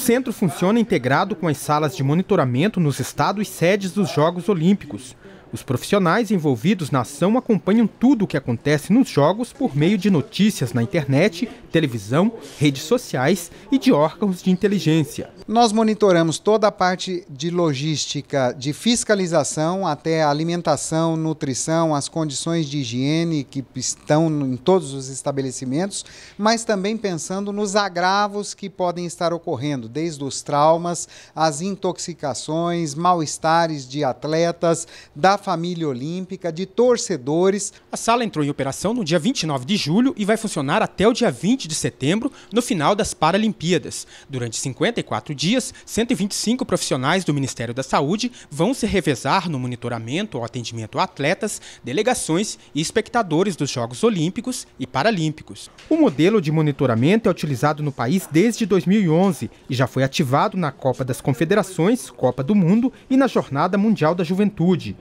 centro funciona integrado com as salas de monitoramento nos estados sedes dos Jogos Olímpicos, os profissionais envolvidos na ação acompanham tudo o que acontece nos jogos por meio de notícias na internet, televisão, redes sociais e de órgãos de inteligência. Nós monitoramos toda a parte de logística, de fiscalização até alimentação, nutrição, as condições de higiene que estão em todos os estabelecimentos, mas também pensando nos agravos que podem estar ocorrendo, desde os traumas, as intoxicações, mal-estares de atletas, da família olímpica, de torcedores. A sala entrou em operação no dia 29 de julho e vai funcionar até o dia 20 de setembro, no final das Paralimpíadas. Durante 54 dias, 125 profissionais do Ministério da Saúde vão se revezar no monitoramento ou atendimento a atletas, delegações e espectadores dos Jogos Olímpicos e Paralímpicos. O modelo de monitoramento é utilizado no país desde 2011 e já foi ativado na Copa das Confederações, Copa do Mundo e na Jornada Mundial da Juventude.